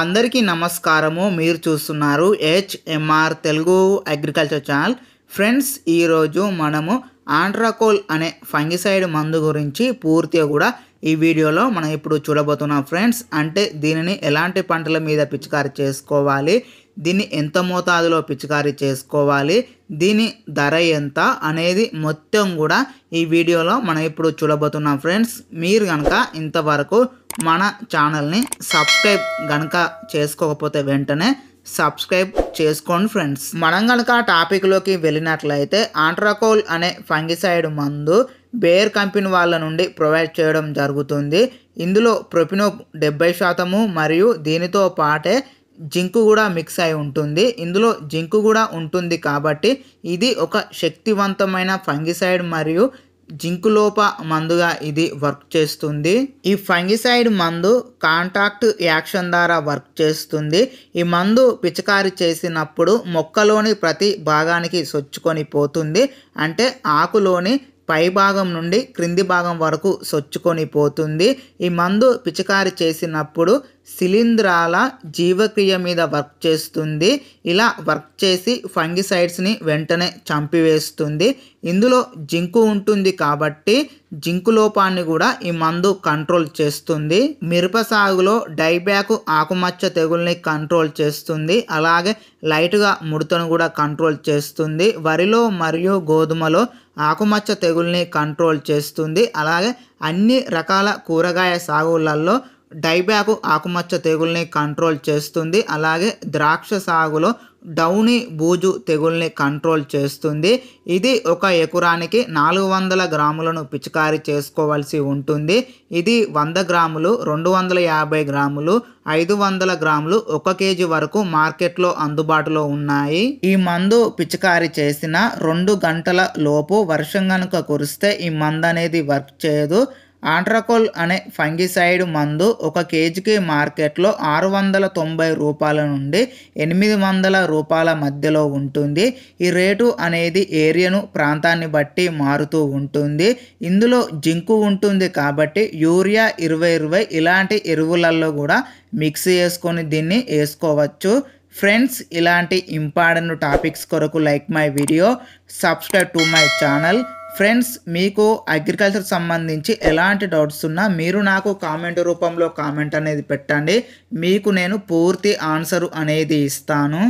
అందరికీ నమస్కారము మీరు చూస్తున్నారు HMR Telugu agriculture channel friends ఈరోజు మనము ఆండ్రాకోల్ అనే ఫంగిసైడ్ మందు గురించి పూర్తిగా కూడా ఈ వీడియోలో మనం ఇప్పుడు చూడబోతున్నాం ఫ్రెండ్స్ అంటే దీనిని ఎలాంటి పంటల మీద పిచికారి చేసుకోవాలి దీన్ని ఎంత మోతాదులో పిచికారీ చేసుకోవాలి దీని ధర ఎంత అనేది మొత్తం కూడా ఈ వీడియోలో మనం ఇప్పుడు చూడబోతున్నాం ఫ్రెండ్స్ మీరు కనుక ఇంతవరకు మన ఛానల్ని సబ్స్క్రైబ్ కనుక చేసుకోకపోతే వెంటనే సబ్స్క్రైబ్ చేసుకోండి ఫ్రెండ్స్ మనం కనుక టాపిక్లోకి వెళ్ళినట్లయితే ఆంట్రాకోల్ అనే ఫంగిసైడ్ మందు బేర్ కంపెనీ వాళ్ళ నుండి ప్రొవైడ్ చేయడం జరుగుతుంది ఇందులో ప్రొపినో డెబ్బై శాతము మరియు దీనితో పాటే జింకు కూడా మిక్స్ అయి ఉంటుంది ఇందులో జింకు కూడా ఉంటుంది కాబట్టి ఇది ఒక శక్తివంతమైన ఫంగిసైడ్ మరియు జింకులోప మందుగా ఇది వర్క్ చేస్తుంది ఈ ఫంగిసైడ్ మందు కాంటాక్ట్ యాక్షన్ ద్వారా వర్క్ చేస్తుంది ఈ మందు పిచికారి చేసినప్పుడు మొక్కలోని ప్రతి భాగానికి సొచ్చుకొని పోతుంది అంటే ఆకులోని పై భాగం నుండి క్రింది భాగం వరకు సొచ్చుకొని పోతుంది ఈ మందు పిచికారి చేసినప్పుడు శిలీంధ్రాల జీవక్రియ మీద వర్క్ చేస్తుంది ఇలా వర్క్ చేసి ఫంగిసైడ్స్ని వెంటనే చంపివేస్తుంది ఇందులో జింకు ఉంటుంది కాబట్టి జింకు లోపాన్ని కూడా ఈ మందు కంట్రోల్ చేస్తుంది మిరప సాగులో డైబ్యాక్ ఆకుమచ్చ తెగుల్ని కంట్రోల్ చేస్తుంది అలాగే లైట్గా ముడతను కూడా కంట్రోల్ చేస్తుంది వరిలో మరియు గోధుమలో ఆకుమచ్చ తెగుల్ని కంట్రోల్ చేస్తుంది అలాగే అన్ని రకాల కూరగాయ సాగులలో డైబ్యాకు ఆకుమచ్చ తెగుల్ని కంట్రోల్ చేస్తుంది అలాగే ద్రాక్ష సాగులో డౌనీ బూజు తెగుల్ని కంట్రోల్ చేస్తుంది ఇది ఒక ఎకరానికి నాలుగు వందల గ్రాములను పిచికారీ చేసుకోవాల్సి ఉంటుంది ఇది వంద గ్రాములు రెండు వందల యాభై గ్రాములు ఐదు వందల గ్రాములు ఒక కేజీ వరకు మార్కెట్లో అందుబాటులో ఉన్నాయి ఈ మందు పిచికారీ చేసిన రెండు గంటల లోపు వర్షం కనుక కురిస్తే ఈ మందు అనేది వర్క్ చేయదు ఆండ్రకోల్ అనే ఫంగిసైడ్ మందు ఒక కేజీకి మార్కెట్లో ఆరు వందల తొంభై రూపాయల నుండి ఎనిమిది వందల రూపాయల మధ్యలో ఉంటుంది ఈ రేటు అనేది ఏరియాను ప్రాంతాన్ని బట్టి మారుతూ ఉంటుంది ఇందులో జింకు ఉంటుంది కాబట్టి యూరియా ఇరవై ఇరవై ఇలాంటి ఎరువులలో కూడా మిక్స్ చేసుకొని దీన్ని వేసుకోవచ్చు ఫ్రెండ్స్ ఇలాంటి ఇంపార్టెంట్ టాపిక్స్ కొరకు like my video subscribe to my channel friends మీకు అగ్రికల్చర్ సంబంధించి ఎలాంటి డౌట్స్ ఉన్నా మీరు నాకు కామెంట్ రూపంలో కామెంట్ అనేది పెట్టండి మీకు నేను పూర్తి ఆన్సర్ అనేది ఇస్తాను